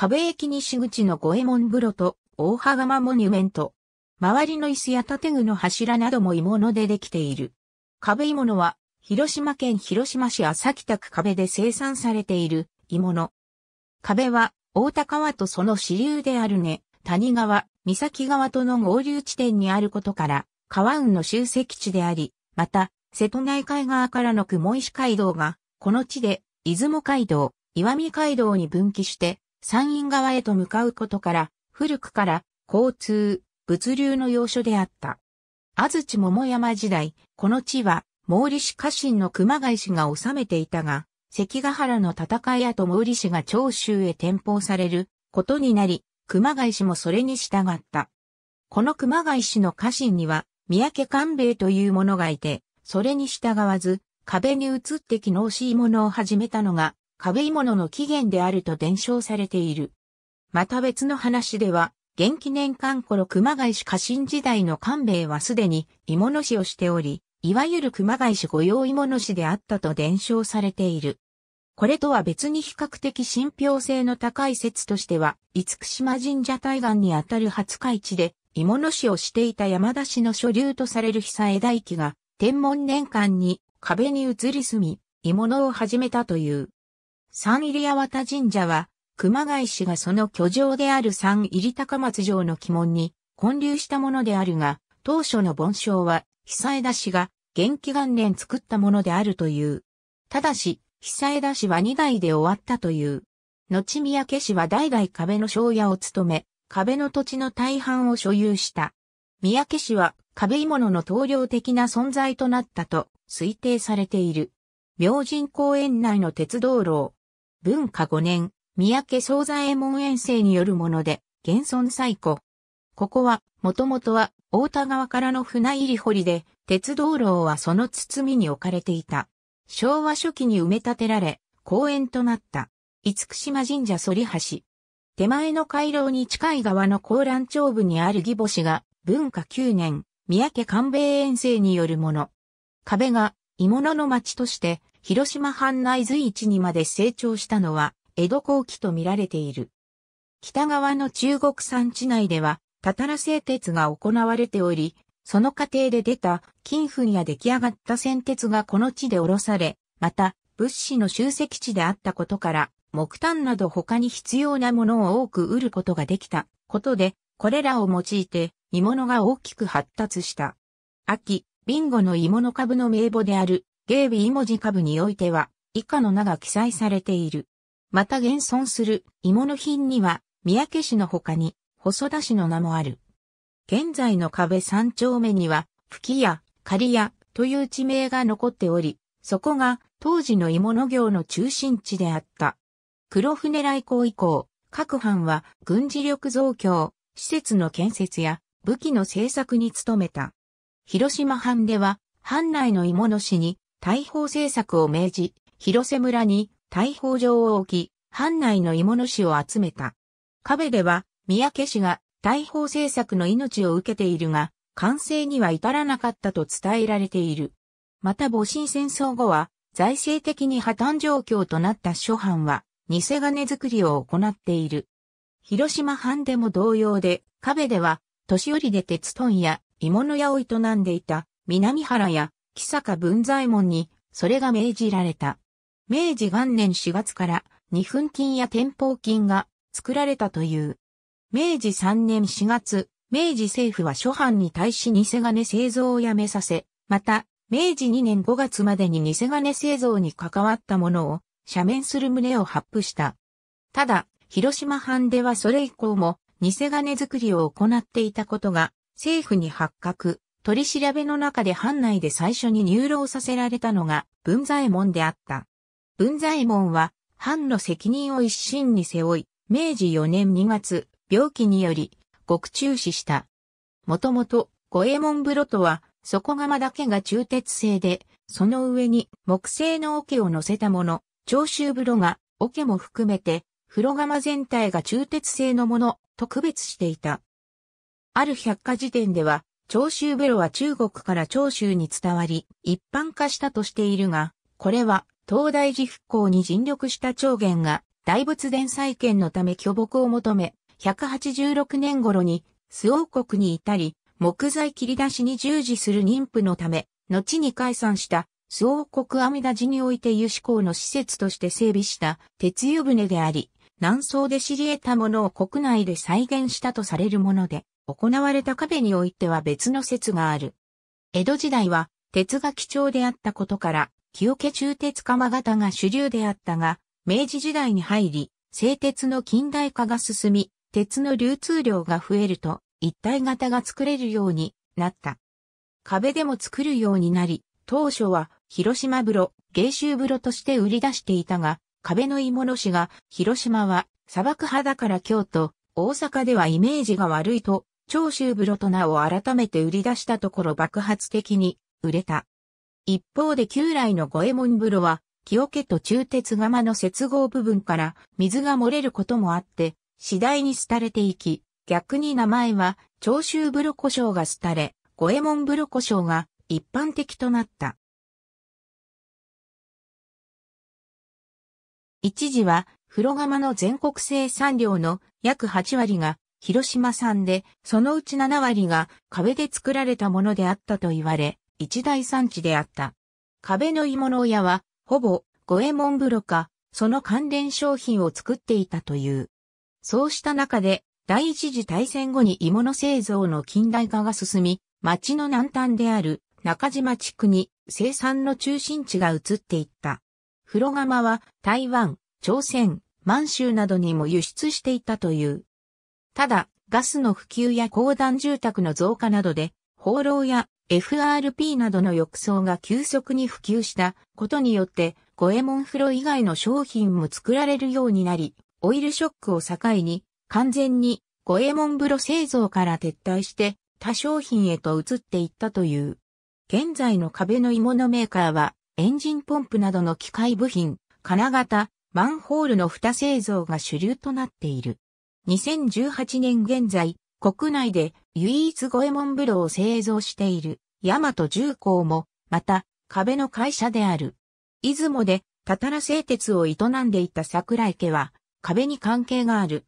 壁駅西口の五右衛門風呂と大葉釜モニュメント。周りの椅子や建具の柱なども鋳物でできている。壁鋳物は、広島県広島市朝北区壁で生産されている鋳物。壁は、大田川とその支流であるね、谷川、三崎川との合流地点にあることから、川運の集積地であり、また、瀬戸内海側からの雲石街道が、この地で、出雲街道、岩見街道に分岐して、山陰側へと向かうことから、古くから交通、物流の要所であった。安土桃山時代、この地は毛利氏家臣の熊谷氏が治めていたが、関ヶ原の戦い後毛利氏が長州へ転封されることになり、熊谷氏もそれに従った。この熊谷氏の家臣には、三宅官兵衛という者がいて、それに従わず、壁に移って機能しいものを始めたのが、壁鋳物の起源であると伝承されている。また別の話では、元気年間頃熊谷市家臣時代の官兵衛はすでに鋳物師をしており、いわゆる熊谷市御用鋳物師であったと伝承されている。これとは別に比較的信憑性の高い説としては、五福島神社対岸にあたる廿日市で、鋳物師をしていた山田氏の所流とされる久枝大輝が、天文年間に壁に移り住み、鋳物を始めたという。三入八幡神社は、熊谷氏がその居城である三入高松城の鬼門に建立したものであるが、当初の盆章は、久枝氏が元気元年作ったものであるという。ただし、久枝氏は二代で終わったという。後三宅氏は代々壁の庄屋を務め、壁の土地の大半を所有した。三宅氏は壁鋳物の棟梁的な存在となったと推定されている。明神公園内の鉄道路、文化5年、三宅総左衛門遠征によるもので、現存最古。ここは、もともとは、大田川からの船入り堀で、鉄道路はその包みに置かれていた。昭和初期に埋め立てられ、公園となった。厳島神社反橋。手前の回廊に近い側の高蘭町部にある義母氏が、文化9年、三宅官兵衛遠征によるもの。壁が、鋳物の町として、広島藩内随一にまで成長したのは、江戸後期と見られている。北側の中国山地内では、たたら製鉄が行われており、その過程で出た金粉や出来上がった線鉄がこの地で降ろされ、また物資の集積地であったことから、木炭など他に必要なものを多く売ることができたことで、これらを用いて芋物が大きく発達した。秋、ビンゴの鋳物株の名簿であるゲービイモジ株においては、以下の名が記載されている。また現存する芋の品には、三宅市の他に、細田市の名もある。現在の壁三丁目には、吹屋、刈屋という地名が残っており、そこが当時の芋の業の中心地であった。黒船来航以降、各藩は軍事力増強、施設の建設や武器の製作に努めた。広島藩では、藩内の芋の市に大砲政策を命じ、広瀬村に大砲場を置き、藩内の芋の市を集めた。壁では、三宅氏が大砲政策の命を受けているが、完成には至らなかったと伝えられている。また戊辰戦争後は、財政的に破綻状況となった諸藩は、偽金作りを行っている。広島藩でも同様で、壁では、年寄りで鉄問や芋の屋を営んでいた、南原や木坂文左衛門に、それが命じられた。明治元年4月から、二分金や天保金が作られたという。明治3年4月、明治政府は諸藩に対し偽金製造をやめさせ、また、明治2年5月までに偽金製造に関わったものを、赦免する旨を発布した。ただ、広島藩ではそれ以降も、偽金作りを行っていたことが、政府に発覚。取り調べの中で藩内で最初に入牢させられたのが文左衛門であった。文左衛門は藩の責任を一身に背負い、明治4年2月、病気により、獄中死した。もともと、五右衛門風呂とは、底釜だけが中鉄製で、その上に木製の桶を乗せたもの、長州風呂が、桶も含めて、風呂釜全体が中鉄製のものと区別していた。ある百科事典では、長州風呂は中国から長州に伝わり、一般化したとしているが、これは、東大寺復興に尽力した長元が、大仏殿再建のため巨木を求め、186年頃に、周王国に至り、木材切り出しに従事する妊婦のため、後に解散した、周王国阿弥陀寺において油脂校の施設として整備した鉄湯船であり、南宋で知り得たものを国内で再現したとされるもので行われた壁においては別の説がある。江戸時代は鉄が貴重であったことから、清家中鉄釜型が主流であったが、明治時代に入り、製鉄の近代化が進み、鉄の流通量が増えると、一体型が作れるようになった。壁でも作るようになり、当初は広島風呂、芸州風呂として売り出していたが、壁の芋の師が、広島は砂漠派だから京都、大阪ではイメージが悪いと長州風呂と名を改めて売り出したところ爆発的に売れた。一方で旧来の五右衛門風呂は、木桶と中鉄釜の接合部分から水が漏れることもあって、次第に廃れていき、逆に名前は、長州風呂故障が廃れ、五右衛門風呂故障が一般的となった。一時は、風呂釜の全国生産量の約8割が広島産で、そのうち7割が壁で作られたものであったと言われ、一大産地であった。壁の鋳物屋は、ほぼ、五右衛門風呂か、その関連商品を作っていたという。そうした中で、第一次大戦後に鋳物製造の近代化が進み、町の南端である中島地区に生産の中心地が移っていった。風呂釜は台湾、朝鮮、満州などにも輸出していたという。ただ、ガスの普及や公団住宅の増加などで、放浪や FRP などの浴槽が急速に普及したことによって、五右衛門風呂以外の商品も作られるようになり、オイルショックを境に、完全に五右衛門風呂製造から撤退して、他商品へと移っていったという。現在の壁の鋳物メーカーは、エンジンポンプなどの機械部品、金型、マンホールの蓋製造が主流となっている。2018年現在、国内で唯一五右衛門風呂を製造している、大和重工も、また、壁の会社である。出雲で、たたら製鉄を営んでいた桜井家は、壁に関係がある。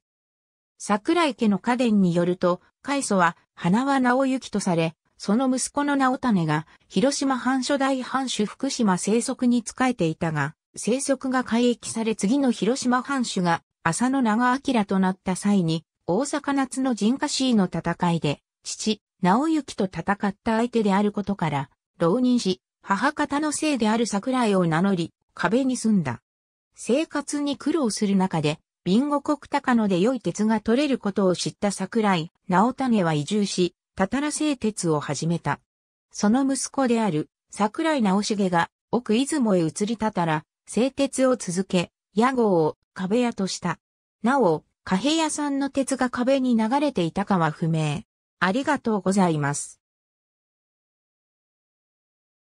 桜井家の家伝によると、開祖は、花輪直行とされ、その息子の直種が、広島藩初代藩主福島生息に仕えていたが、生息が改易され次の広島藩主が浅野長明となった際に、大阪夏の陣家市の戦いで、父、直行と戦った相手であることから、浪人し、母方のせいである桜井を名乗り、壁に住んだ。生活に苦労する中で、ビンゴ国高野で良い鉄が取れることを知った桜井、直種は移住し、たたら製鉄を始めた。その息子である桜井直重が奥出雲へ移りたたら、製鉄を続け、屋号を壁屋とした。なお、貨幣屋さんの鉄が壁に流れていたかは不明。ありがとうございます。